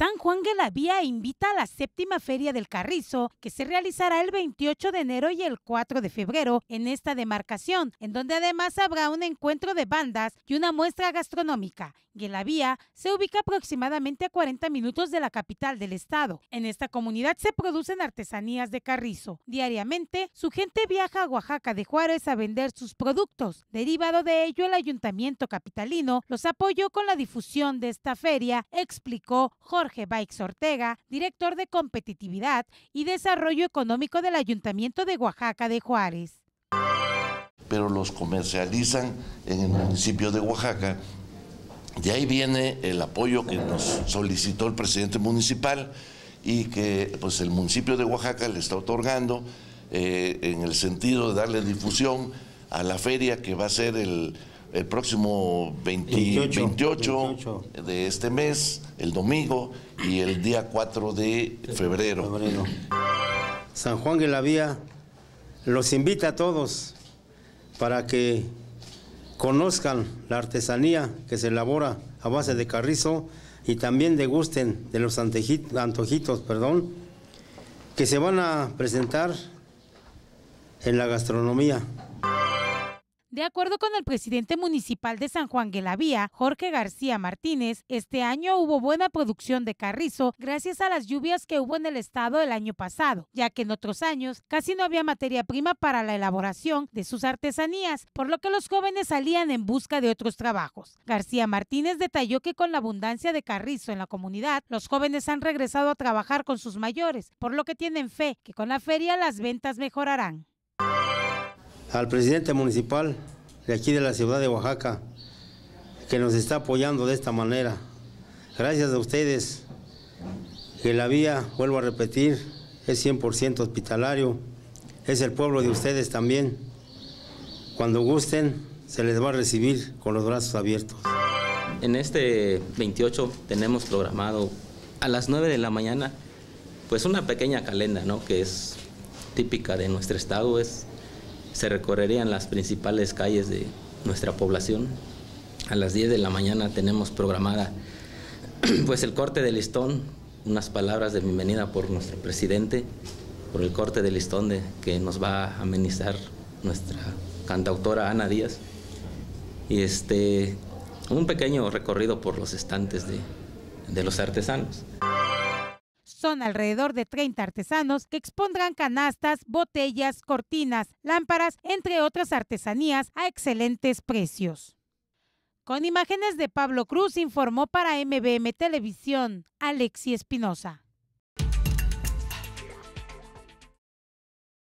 San Juan de la invita a la séptima Feria del Carrizo, que se realizará el 28 de enero y el 4 de febrero en esta demarcación, en donde además habrá un encuentro de bandas y una muestra gastronómica. Guelavía se ubica aproximadamente a 40 minutos de la capital del estado. En esta comunidad se producen artesanías de carrizo. Diariamente, su gente viaja a Oaxaca de Juárez a vender sus productos. Derivado de ello, el ayuntamiento capitalino los apoyó con la difusión de esta feria, explicó Jorge. Jorge Baix Ortega, director de Competitividad y Desarrollo Económico del Ayuntamiento de Oaxaca de Juárez. Pero los comercializan en el municipio de Oaxaca. De ahí viene el apoyo que nos solicitó el presidente municipal y que pues, el municipio de Oaxaca le está otorgando eh, en el sentido de darle difusión a la feria que va a ser el el próximo 28, de este mes, el domingo, y el día 4 de febrero. San Juan de la Vía los invita a todos para que conozcan la artesanía que se elabora a base de carrizo y también degusten de los antojitos perdón, que se van a presentar en la gastronomía. De acuerdo con el presidente municipal de San Juan Guelavía, Jorge García Martínez, este año hubo buena producción de carrizo gracias a las lluvias que hubo en el estado el año pasado, ya que en otros años casi no había materia prima para la elaboración de sus artesanías, por lo que los jóvenes salían en busca de otros trabajos. García Martínez detalló que con la abundancia de carrizo en la comunidad, los jóvenes han regresado a trabajar con sus mayores, por lo que tienen fe que con la feria las ventas mejorarán al presidente municipal de aquí de la ciudad de Oaxaca, que nos está apoyando de esta manera. Gracias a ustedes, que la vía, vuelvo a repetir, es 100% hospitalario, es el pueblo de ustedes también. Cuando gusten, se les va a recibir con los brazos abiertos. En este 28 tenemos programado a las 9 de la mañana, pues una pequeña calenda, ¿no? Que es típica de nuestro estado, es se recorrerían las principales calles de nuestra población. A las 10 de la mañana tenemos programada pues el corte de listón, unas palabras de bienvenida por nuestro presidente, por el corte de listón de, que nos va a amenizar nuestra cantautora Ana Díaz. Y este, un pequeño recorrido por los estantes de, de los artesanos. Son alrededor de 30 artesanos que expondrán canastas, botellas, cortinas, lámparas, entre otras artesanías, a excelentes precios. Con imágenes de Pablo Cruz informó para MBM Televisión Alexi Espinosa.